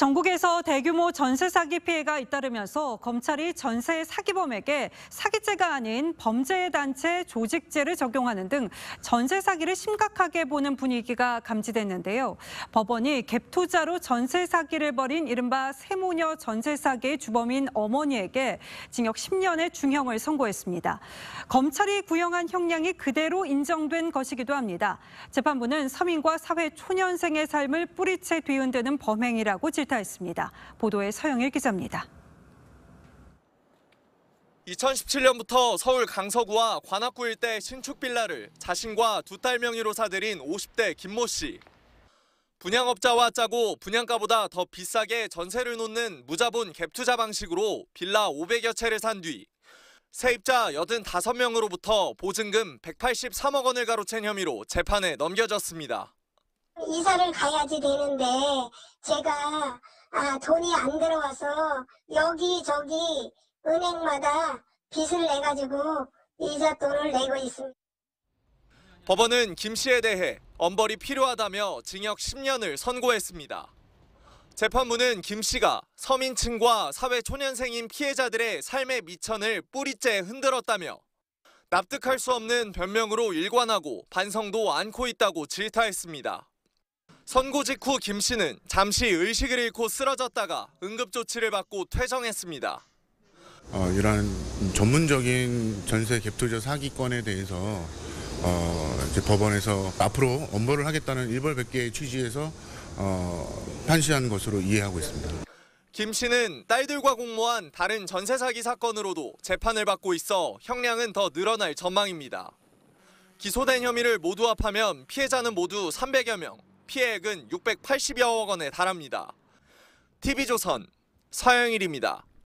전국에서 대규모 전세 사기 피해가 잇따르면서 검찰이 전세 사기범에게 사기죄가 아닌 범죄 단체 조직죄를 적용하는 등 전세 사기를 심각하게 보는 분위기가 감지됐는데요. 법원이 갭투자로 전세 사기를 벌인 이른바 세모녀 전세 사기의 주범인 어머니에게 징역 10년의 중형을 선고했습니다. 검찰이 구형한 형량이 그대로 인정된 것이기도 합니다. 재판부는 서민과 사회 초년생의 삶을 뿌리채 뒤흔드는 범행이라고 질 질타했습니다. 보도에 서영일 기자입니다. 2017년부터 서울 강서구와 관악구 일대 신축 빌라를 자신과 두 딸 명의로 사들인 50대 김모 씨. 분양업자와 짜고 분양가보다 더 비싸게 전세를 놓는 무자본 갭투자 방식으로 빌라 500여 채를 산 뒤 세입자 85명으로부터 보증금 183억 원을 가로챈 혐의로 재판에 넘겨졌습니다. 이사를 가야지 되는데 제가 아, 돈이 안 들어와서 여기저기 은행마다 빚을 내가지고 이삿 돈을 내고 있습니다. 법원은 김 씨에 대해 엄벌이 필요하다며 징역 10년을 선고했습니다. 재판부는 김 씨가 서민층과 사회초년생인 피해자들의 삶의 미천을 뿌리째 흔들었다며 납득할 수 없는 변명으로 일관하고 반성도 않고 있다고 질타했습니다. 선고 직후 김 씨는 잠시 의식을 잃고 쓰러졌다가 응급조치를 받고 퇴정했습니다. 어, 이러 전문적인 전세 갭투자 사기건에 대해서 어, 법원에서 앞으로 엄벌을 하겠다는 일벌백계의 취지에서 어, 판시한 것으로 이해하고 있습니다. 김 씨는 딸들과 공모한 다른 전세 사기 사건으로도 재판을 받고 있어 형량은 더 늘어날 전망입니다. 기소된 혐의를 모두 합하면 피해자는 모두 300여 명, 피해액은 680여억 원에 달합니다. TV조선 서영일입니다.